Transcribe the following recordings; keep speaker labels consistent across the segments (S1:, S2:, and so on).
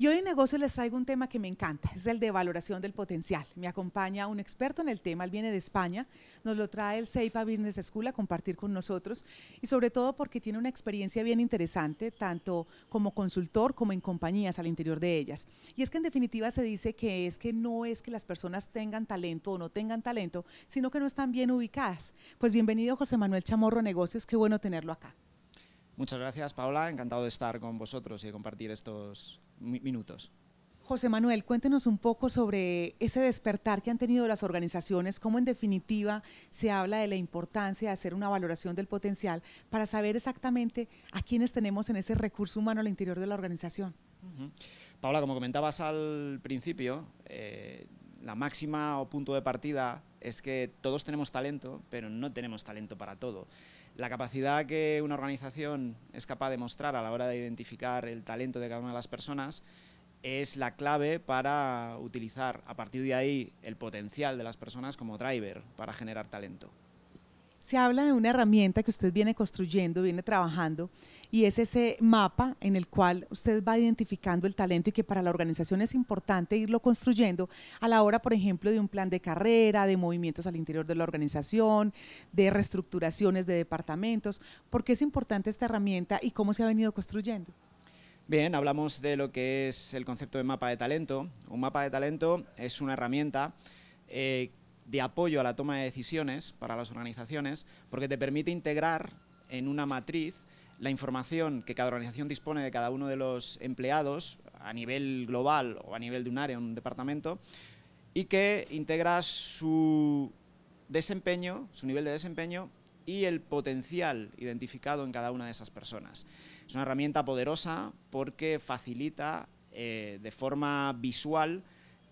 S1: Y hoy en negocios les traigo un tema que me encanta, es el de valoración del potencial. Me acompaña un experto en el tema, él viene de España, nos lo trae el Seipa Business School a compartir con nosotros y sobre todo porque tiene una experiencia bien interesante, tanto como consultor como en compañías al interior de ellas. Y es que en definitiva se dice que es que no es que las personas tengan talento o no tengan talento, sino que no están bien ubicadas. Pues bienvenido José Manuel Chamorro Negocios, qué bueno tenerlo acá.
S2: Muchas gracias, Paola. Encantado de estar con vosotros y de compartir estos minutos.
S1: José Manuel, cuéntenos un poco sobre ese despertar que han tenido las organizaciones, cómo en definitiva se habla de la importancia de hacer una valoración del potencial para saber exactamente a quiénes tenemos en ese recurso humano al interior de la organización. Paola,
S2: Paula, como comentabas al principio, eh, la máxima o punto de partida es que todos tenemos talento, pero no tenemos talento para todo. La capacidad que una organización es capaz de mostrar a la hora de identificar el talento de cada una de las personas es la clave para utilizar a partir de ahí el potencial de las personas como driver para generar talento
S1: se habla de una herramienta que usted viene construyendo, viene trabajando, y es ese mapa en el cual usted va identificando el talento y que para la organización es importante irlo construyendo a la hora, por ejemplo, de un plan de carrera, de movimientos al interior de la organización, de reestructuraciones de departamentos. ¿Por qué es importante esta herramienta y cómo se ha venido construyendo?
S2: Bien, hablamos de lo que es el concepto de mapa de talento. Un mapa de talento es una herramienta eh, de apoyo a la toma de decisiones para las organizaciones, porque te permite integrar en una matriz la información que cada organización dispone de cada uno de los empleados a nivel global o a nivel de un área, un departamento, y que integra su desempeño, su nivel de desempeño y el potencial identificado en cada una de esas personas. Es una herramienta poderosa porque facilita eh, de forma visual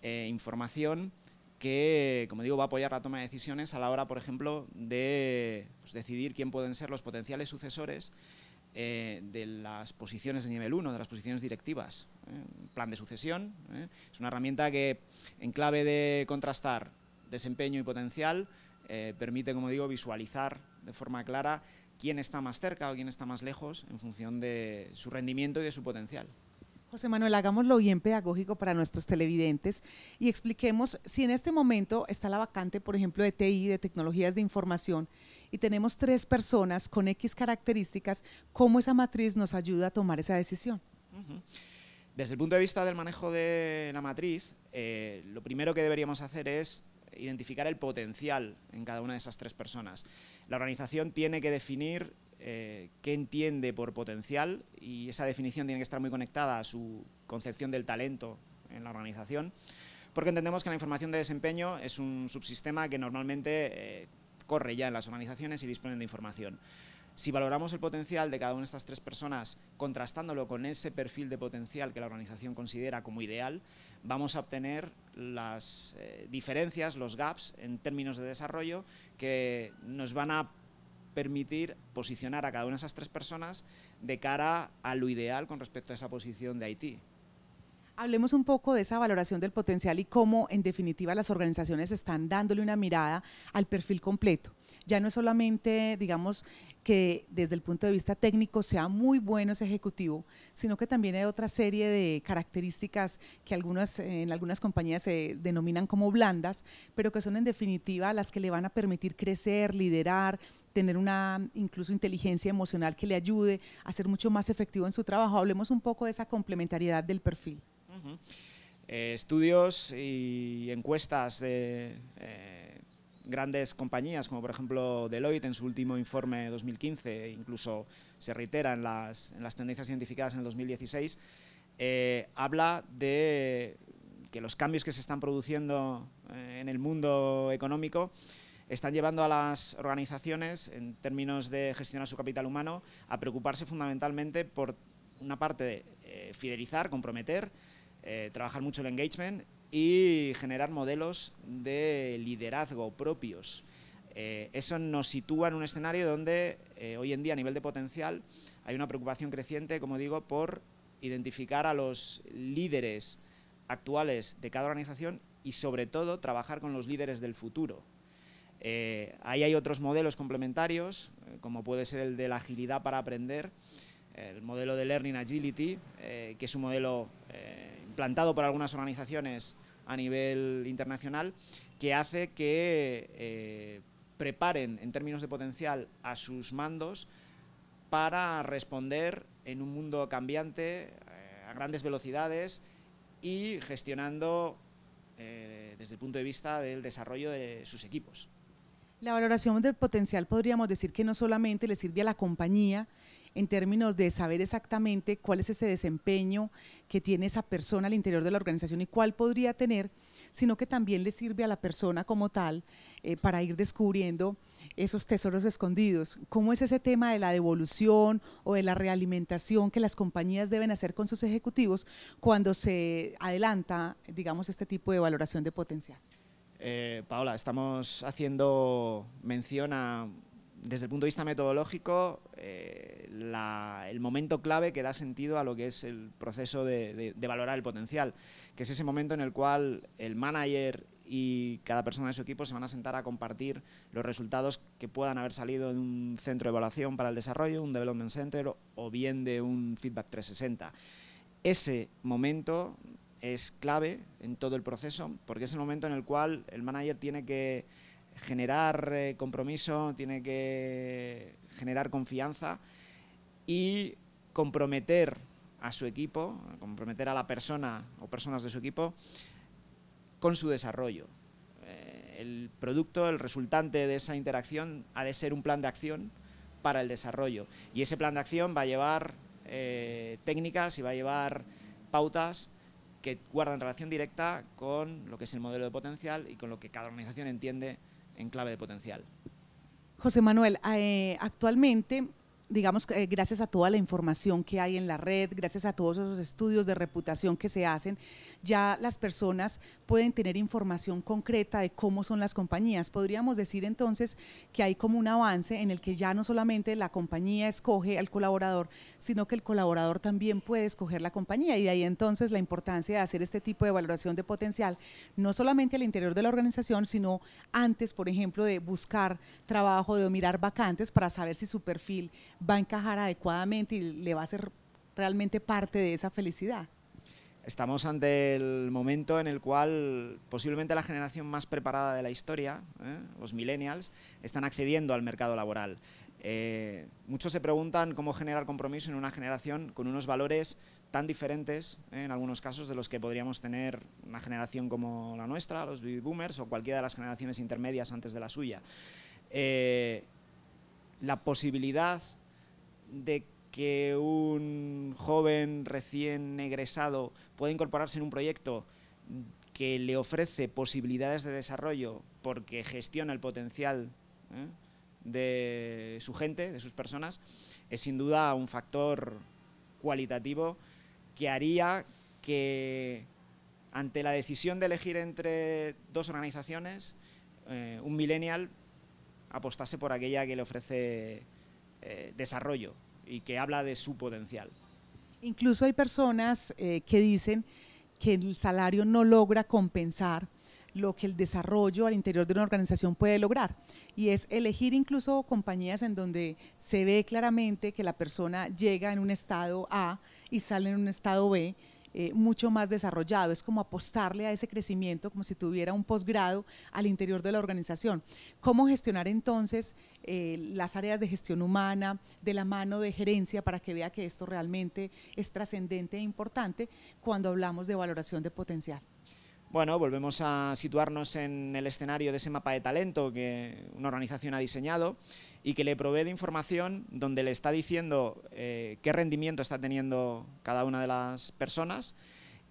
S2: eh, información que, como digo, va a apoyar la toma de decisiones a la hora, por ejemplo, de pues, decidir quién pueden ser los potenciales sucesores eh, de las posiciones de nivel 1, de las posiciones directivas. ¿eh? Plan de sucesión ¿eh? es una herramienta que, en clave de contrastar desempeño y potencial, permite, como digo, visualizar de forma clara quién está más cerca o quién está más lejos en función de su rendimiento y de su potencial.
S1: José Manuel, hagámoslo bien pedagógico para nuestros televidentes y expliquemos si en este momento está la vacante, por ejemplo, de TI, de tecnologías de información, y tenemos tres personas con X características, ¿cómo esa matriz nos ayuda a tomar esa decisión?
S2: Desde el punto de vista del manejo de la matriz, eh, lo primero que deberíamos hacer es identificar el potencial en cada una de esas tres personas. La organización tiene que definir eh, qué entiende por potencial y esa definición tiene que estar muy conectada a su concepción del talento en la organización, porque entendemos que la información de desempeño es un subsistema que normalmente eh, corre ya en las organizaciones y disponen de información. Si valoramos el potencial de cada una de estas tres personas contrastándolo con ese perfil de potencial que la organización considera como ideal, vamos a obtener las eh, diferencias, los gaps en términos de desarrollo que nos van a permitir posicionar a cada una de esas tres personas de cara a lo ideal con respecto a esa posición de Haití.
S1: Hablemos un poco de esa valoración del potencial y cómo, en definitiva, las organizaciones están dándole una mirada al perfil completo. Ya no es solamente, digamos, que desde el punto de vista técnico sea muy bueno ese ejecutivo, sino que también hay otra serie de características que algunas, en algunas compañías se denominan como blandas, pero que son en definitiva las que le van a permitir crecer, liderar, tener una incluso inteligencia emocional que le ayude a ser mucho más efectivo en su trabajo. Hablemos un poco de esa complementariedad del perfil.
S2: Eh, estudios y encuestas de... Eh, grandes compañías, como por ejemplo Deloitte en su último informe 2015, e incluso se reitera en las, tendencias identificadas en el 2016, eh, habla de que los cambios que se están produciendo eh, en el mundo económico están llevando a las organizaciones, en términos de gestionar su capital humano, a preocuparse fundamentalmente por una parte de eh, fidelizar, comprometer, trabajar mucho el engagement y generar modelos de liderazgo propios. Eh, eso nos sitúa en un escenario donde eh, hoy en día a nivel de potencial hay una preocupación creciente, como digo, por identificar a los líderes actuales de cada organización y sobre todo trabajar con los líderes del futuro. Eh, ahí hay otros modelos complementarios, como puede ser el de la agilidad para aprender, el modelo de Learning Agility, que es un modelo plantado por algunas organizaciones a nivel internacional, que hace que eh, preparen en términos de potencial a sus mandos para responder en un mundo cambiante, eh, a grandes velocidades y gestionando eh, desde el punto de vista del desarrollo de sus equipos.
S1: La valoración del potencial podríamos decir que no solamente le sirve a la compañía, en términos de saber exactamente cuál es ese desempeño que tiene esa persona al interior de la organización y cuál podría tener, sino que también le sirve a la persona como tal eh, para ir descubriendo esos tesoros escondidos. ¿Cómo es ese tema de la devolución o de la realimentación que las compañías deben hacer con sus ejecutivos cuando se adelanta, digamos, este tipo de valoración de potencial?
S2: Eh, Paola, estamos haciendo mención a desde el punto de vista metodológico, eh, el momento clave que da sentido a lo que es el proceso de, de, valorar el potencial, que es ese momento en el cual el manager y cada persona de su equipo se van a sentar a compartir los resultados que puedan haber salido de un centro de evaluación para el desarrollo, un development center o bien de un feedback 360. Ese momento es clave en todo el proceso porque es el momento en el cual el manager tiene que generar eh, compromiso, tiene que generar confianza y comprometer a su equipo, comprometer a la persona o personas de su equipo con su desarrollo. Eh, el producto, el resultante de esa interacción ha de ser un plan de acción para el desarrollo y ese plan de acción va a llevar eh, técnicas y va a llevar pautas que guardan relación directa con lo que es el modelo de potencial y con lo que cada organización entiende en clave de potencial.
S1: José Manuel, eh, actualmente digamos, eh, gracias a toda la información que hay en la red, gracias a todos esos estudios de reputación que se hacen, ya las personas pueden tener información concreta de cómo son las compañías. Podríamos decir entonces que hay como un avance en el que ya no solamente la compañía escoge al colaborador, sino que el colaborador también puede escoger la compañía. Y de ahí entonces la importancia de hacer este tipo de valoración de potencial, no solamente al interior de la organización, sino antes, por ejemplo, de buscar trabajo, de mirar vacantes para saber si su perfil va a encajar adecuadamente y le va a ser realmente parte de esa felicidad.
S2: Estamos ante el momento en el cual posiblemente la generación más preparada de la historia, ¿eh? los millennials, están accediendo al mercado laboral. Eh, muchos se preguntan cómo generar compromiso en una generación con unos valores tan diferentes, ¿eh? en algunos casos, de los que podríamos tener una generación como la nuestra, los baby boomers o cualquiera de las generaciones intermedias antes de la suya. la posibilidad de que un joven recién egresado pueda incorporarse en un proyecto que le ofrece posibilidades de desarrollo porque gestiona el potencial ¿eh? de su gente, de sus personas, es sin duda un factor cualitativo que haría que ante la decisión de elegir entre dos organizaciones, eh, un millennial apostase por aquella que le ofrece eh, desarrollo y que habla de su potencial.
S1: Incluso hay personas eh, que dicen que el salario no logra compensar lo que el desarrollo al interior de una organización puede lograr. Y es elegir incluso compañías en donde se ve claramente que la persona llega en un estado A y sale en un estado B eh, mucho más desarrollado. Es como apostarle a ese crecimiento como si tuviera un posgrado al interior de la organización. ¿Cómo gestionar entonces eh, las áreas de gestión humana de la mano de gerencia para que vea que esto realmente es trascendente e importante cuando hablamos de valoración de potencial?
S2: Bueno, volvemos a situarnos en el escenario de ese mapa de talento que una organización ha diseñado y que le provee de información donde le está diciendo eh, qué rendimiento está teniendo cada una de las personas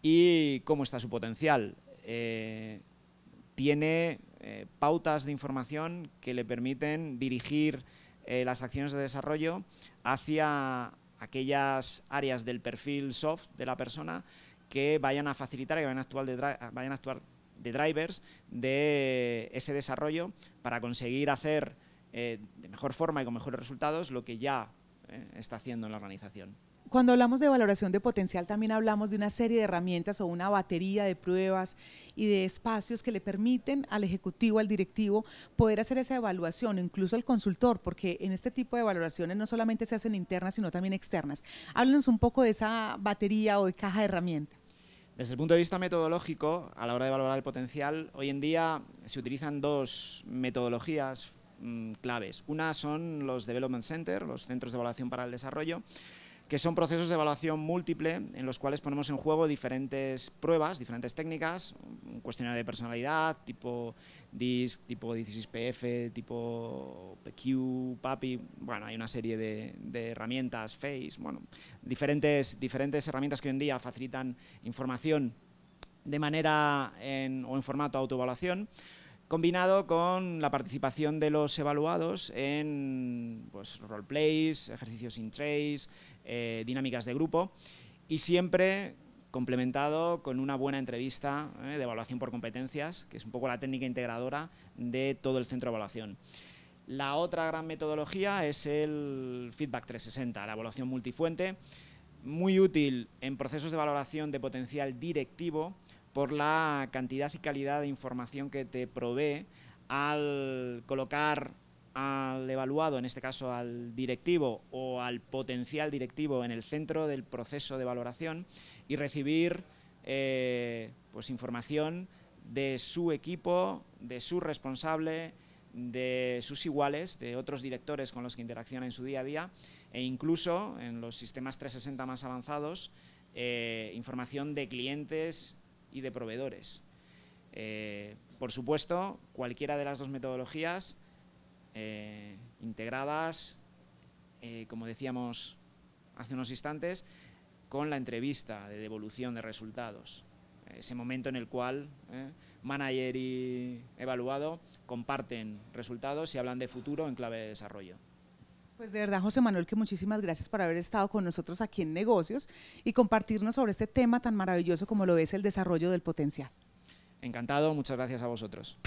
S2: y cómo está su potencial. Eh, tiene eh, pautas de información que le permiten dirigir las acciones de desarrollo hacia aquellas áreas del perfil soft de la persona que vayan a facilitar, que vayan a actuar de, drivers de ese desarrollo para conseguir hacer eh, de mejor forma y con mejores resultados lo que ya eh, está haciendo en la organización.
S1: Cuando hablamos de valoración de potencial, también hablamos de una serie de herramientas o una batería de pruebas y de espacios que le permiten al ejecutivo, al directivo, poder hacer esa evaluación, incluso al consultor, porque en este tipo de valoraciones no solamente se hacen internas, sino también externas. Háblenos un poco de esa batería o de caja de herramientas.
S2: Desde el punto de vista metodológico, a la hora de valorar el potencial, hoy en día se utilizan dos metodologías mm, claves. Una son los Development Center, los centros de evaluación para el desarrollo, que son procesos de evaluación múltiple en los cuales ponemos en juego diferentes pruebas, diferentes técnicas, un cuestionario de personalidad, tipo DISC, tipo 16PF, tipo PQ, PAPI, bueno, hay una serie de, herramientas, FACE, bueno, diferentes, diferentes herramientas que hoy en día facilitan información de manera o en formato autoevaluación combinado con la participación de los evaluados en pues, roleplays, ejercicios in trace, eh, dinámicas de grupo y siempre complementado con una buena entrevista eh, de evaluación por competencias, que es un poco la técnica integradora de todo el centro de evaluación. La otra gran metodología es el feedback 360, la evaluación multifuente, muy útil en procesos de valoración de potencial directivo, por la cantidad y calidad de información que te provee al colocar al evaluado, en este caso al directivo o al potencial directivo en el centro del proceso de valoración y recibir eh, pues información de su equipo, de su responsable, de sus iguales, de otros directores con los que interacciona en su día a día e incluso en los sistemas 360 más avanzados, eh, información de clientes y de proveedores. Eh, por supuesto, cualquiera de las dos metodologías eh, integradas, eh, como decíamos hace unos instantes, con la entrevista de devolución de resultados. Ese momento en el cual manager y evaluado comparten resultados y hablan de futuro en clave de desarrollo.
S1: Pues de verdad, José Manuel, que muchísimas gracias por haber estado con nosotros aquí en Negocios y compartirnos sobre este tema tan maravilloso como lo es el desarrollo del potencial.
S2: Encantado, muchas gracias a vosotros.